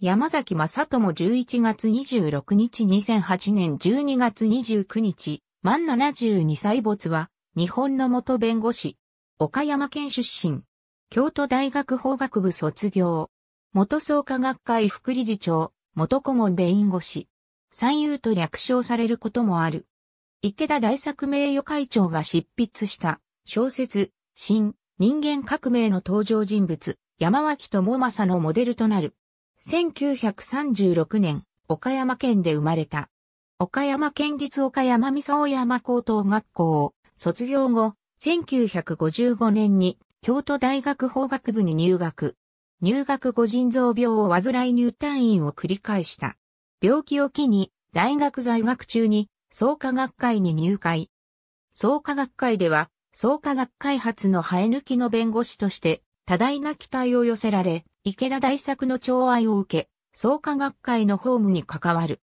山崎正智11月26日2008年12月29日、満72歳没は、日本の元弁護士、岡山県出身、京都大学法学部卒業、元創価学会副理事長、元顧問弁護士、三遊と略称されることもある。池田大作名誉会長が執筆した小説、新人間革命の登場人物、山脇智政のモデルとなる。1936年、岡山県で生まれた。岡山県立岡山三沢山高等学校を卒業後、1955年に京都大学法学部に入学。入学後腎臓病を患い入退院を繰り返した。病気を機に大学在学中に創価学会に入会。創価学会では創価学会発の生え抜きの弁護士として多大な期待を寄せられ、池田大作の寵愛を受け、創価学会のホームに関わる。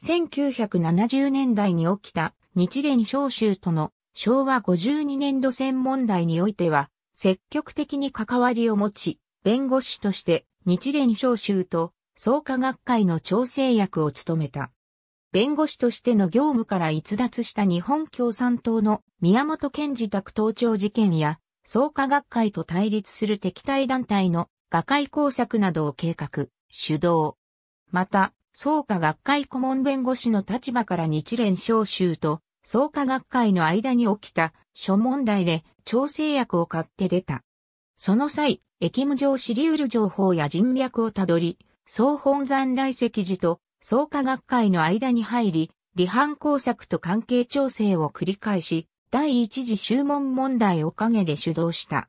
1970年代に起きた日蓮召集との昭和52年度戦問題においては、積極的に関わりを持ち、弁護士として日蓮召集と創価学会の調整役を務めた。弁護士としての業務から逸脱した日本共産党の宮本賢治宅盗聴事件や、創価学会と対立する敵対団体の学会工作などを計画、主導。また、創価学会顧問弁護士の立場から日蓮召集と、創価学会の間に起きた諸問題で調整役を買って出た。その際、駅務上知り得る情報や人脈をたどり、総本山大石寺と創価学会の間に入り、離反工作と関係調整を繰り返し、第一次修問問題を陰で主導した。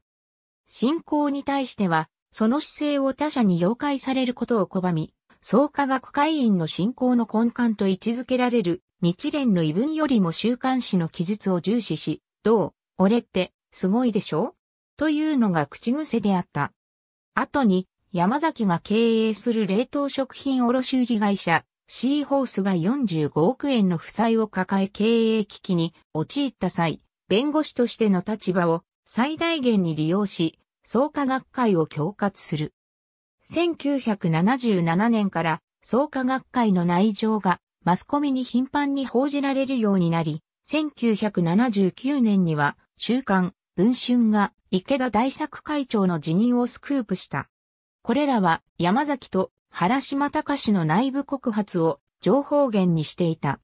信仰に対しては、その姿勢を他者に妖解されることを拒み、創価学会員の信仰の根幹と位置づけられる日蓮の異文よりも週刊誌の記述を重視し、どう、俺って、すごいでしょというのが口癖であった。後に、山崎が経営する冷凍食品卸売会社、シーホースが45億円の負債を抱え経営危機に陥った際、弁護士としての立場を最大限に利用し、創価学会を恐喝する。1977年から創価学会の内情がマスコミに頻繁に報じられるようになり、1979年には週刊文春が池田大作会長の辞任をスクープした。これらは山崎と原島隆の内部告発を情報源にしていた。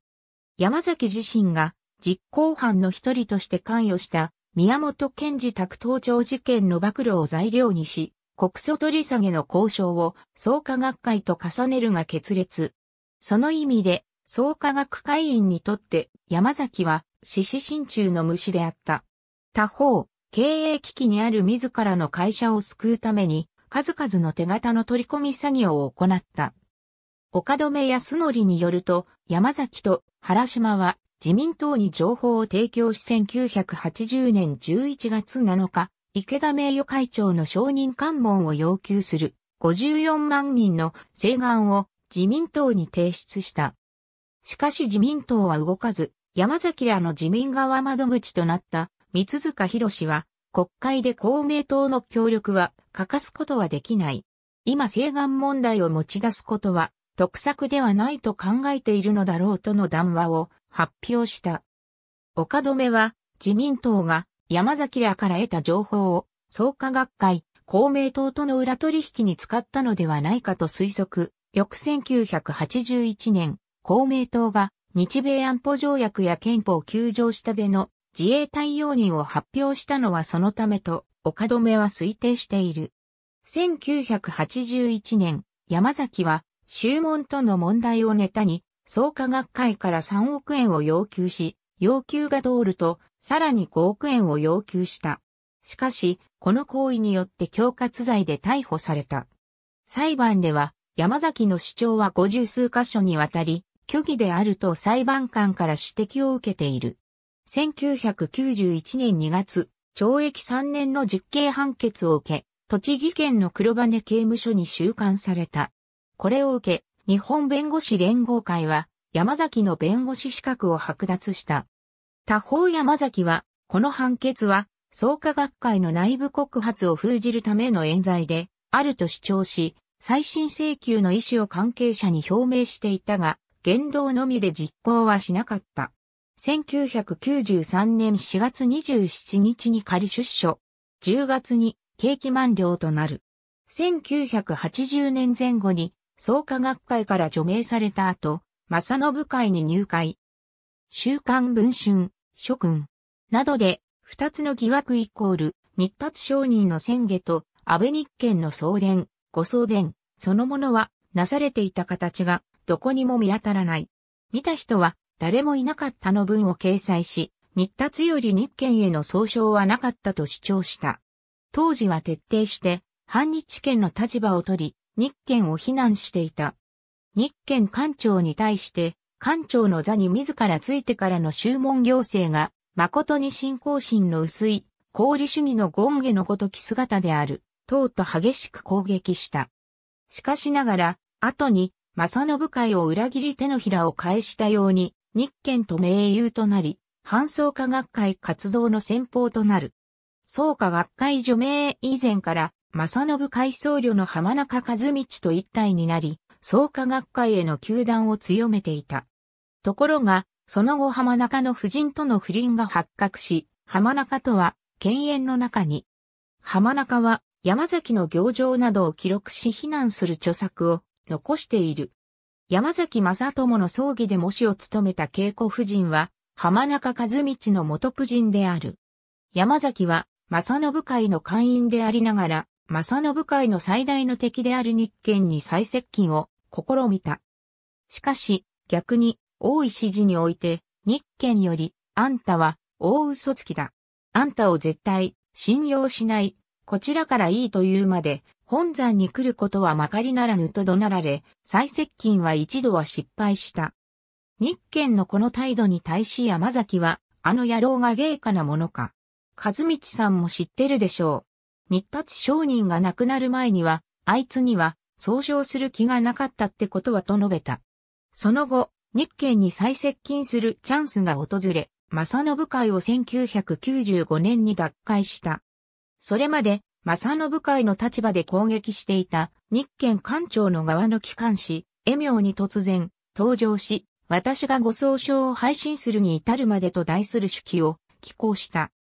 山崎自身が実行犯の一人として関与した宮本賢治宅盗庁事件の暴露を材料にし、国訴取り下げの交渉を創価学会と重ねるが決裂。その意味で、創価学会員にとって山崎は獅子心中の虫であった。他方、経営危機にある自らの会社を救うために、数々の手形の取り込み作業を行った。岡留康則によると、山崎と原島は自民党に情報を提供し1980年11月7日、池田名誉会長の承認関門を要求する54万人の請願を自民党に提出した。しかし自民党は動かず、山崎らの自民側窓口となった三塚博氏は、国会で公明党の協力は欠かすことはできない。今請願問題を持ち出すことは得策ではないと考えているのだろうとの談話を発表した。岡留は自民党が山崎らから得た情報を創価学会、公明党との裏取引に使ったのではないかと推測。翌1981年、公明党が日米安保条約や憲法9条下での自衛隊容認を発表したのはそのためと、岡留は推定している。1981年、山崎は、修門との問題をネタに、創価学会から3億円を要求し、要求が通ると、さらに5億円を要求した。しかし、この行為によって恐喝罪で逮捕された。裁判では、山崎の主張は50数箇所にわたり、虚偽であると裁判官から指摘を受けている。1991年2月、懲役3年の実刑判決を受け、栃木県の黒羽刑務所に収監された。これを受け、日本弁護士連合会は山崎の弁護士資格を剥奪した。他方山崎は、この判決は、創価学会の内部告発を封じるための冤罪で、あると主張し、再審請求の意思を関係者に表明していたが、言動のみで実行はしなかった。1993年4月27日に仮出所。10月に刑期満了となる。1980年前後に創価学会から除名された後、正信会に入会。週刊文春、諸君。などで、二つの疑惑イコール、日達商人の宣下と、安倍日券の送電、ご送電、そのものは、なされていた形が、どこにも見当たらない。見た人は、誰もいなかったの文を掲載し、日達より日券への総称はなかったと主張した。当時は徹底して、反日券の立場を取り、日券を非難していた。日券官庁に対して、官庁の座に自らついてからの修問行政が、誠に信仰心の薄い、功理主義の権下のごとき姿である、うと激しく攻撃した。しかしながら、後に、正信会を裏切り手のひらを返したように、日券と盟友となり、反創科学会活動の先方となる。創価学会除名以前から正信海僧侶の浜中和道と一体になり、創価学会への球団を強めていた。ところが、その後浜中の夫人との不倫が発覚し、浜中とは、犬猿の中に。浜中は、山崎の行状などを記録し非難する著作を残している。山崎正友の葬儀で模試を務めた稽古夫人は、浜中和道の元夫人である。山崎は、正信会の会員でありながら、正信会の最大の敵である日賢に再接近を試みた。しかし、逆に、大石寺において、日賢より、あんたは、大嘘つきだ。あんたを絶対、信用しない、こちらからいいというまで、本山に来ることはまかりならぬと怒鳴られ、再接近は一度は失敗した。日賢のこの態度に対し山崎は、あの野郎が芸家なものか。和道さんも知ってるでしょう。日達商人が亡くなる前には、あいつには、総称する気がなかったってことはと述べた。その後、日経に再接近するチャンスが訪れ、正信会を1995年に脱会した。それまで、正信会の立場で攻撃していた日経官庁の側の機関紙、エミに突然、登場し、私がご総称を配信するに至るまでと題する手記を寄稿した。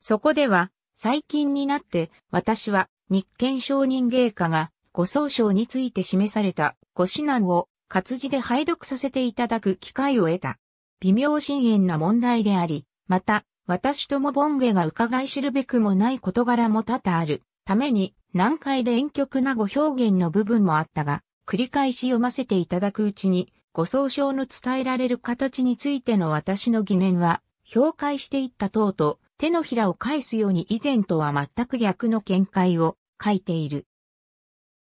そこでは、最近になって私は日見商人芸家がご総称について示されたご指南を活字で拝読させていただく機会を得た。微妙深遠な問題であり、また、私ともボンゲが伺い知るべくもない事柄も多々ある、ために難解で遠曲なご表現の部分もあったが、繰り返し読ませていただくうちに、ご総称の伝えられる形についての私の疑念は、評価していった等と、手のひらを返すように以前とは全く逆の見解を書いている。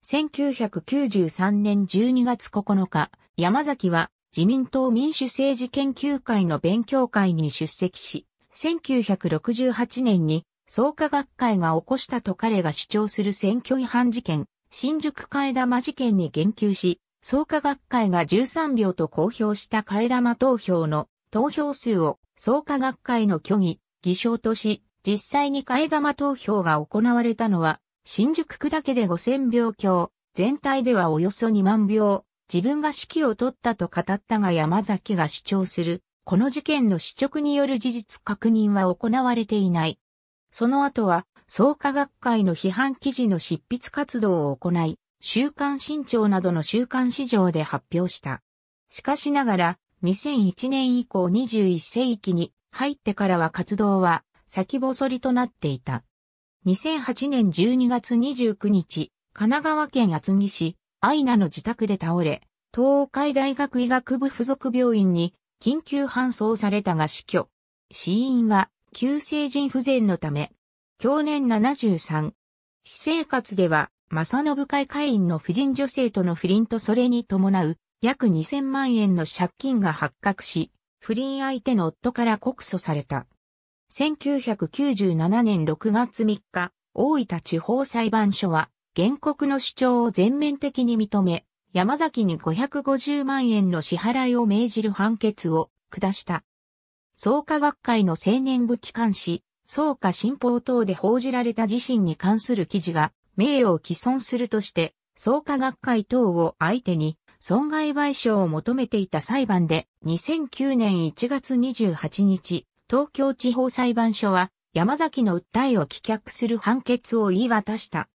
1993年12月9日、山崎は自民党民主政治研究会の勉強会に出席し、1968年に創価学会が起こしたと彼が主張する選挙違反事件、新宿替え玉事件に言及し、創価学会が13秒と公表した替え玉投票の投票数を創価学会の虚偽、偽証とし、実際に替え玉投票が行われたのは、新宿区だけで5000票強、全体ではおよそ2万票、自分が指揮を取ったと語ったが山崎が主張する、この事件の主直による事実確認は行われていない。その後は、創価学会の批判記事の執筆活動を行い、週刊新潮などの週刊市場で発表した。しかしながら、2001年以降21世紀に入ってからは活動は先細りとなっていた。2008年12月29日、神奈川県厚木市、愛ナの自宅で倒れ、東海大学医学部附属病院に緊急搬送されたが死去。死因は急性腎不全のため、去年73。私生活では、正信会会員の婦人女性との不倫とそれに伴う約2000万円の借金が発覚し、不倫相手の夫から告訴された。1997年6月3日、大分地方裁判所は、原告の主張を全面的に認め、山崎に550万円の支払いを命じる判決を下した。創価学会の青年部機関紙、創価新報等で報じられた自身に関する記事が名誉を毀損するとして、創価学会等を相手に損害賠償を求めていた裁判で2009年1月28日、東京地方裁判所は山崎の訴えを棄却する判決を言い渡した。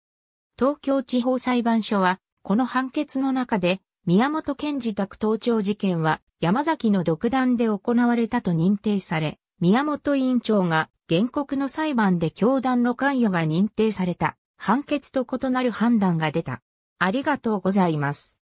東京地方裁判所はこの判決の中で宮本健自宅盗聴事件は山崎の独断で行われたと認定され、宮本委員長が原告の裁判で教団の関与が認定された判決と異なる判断が出た。ありがとうございます。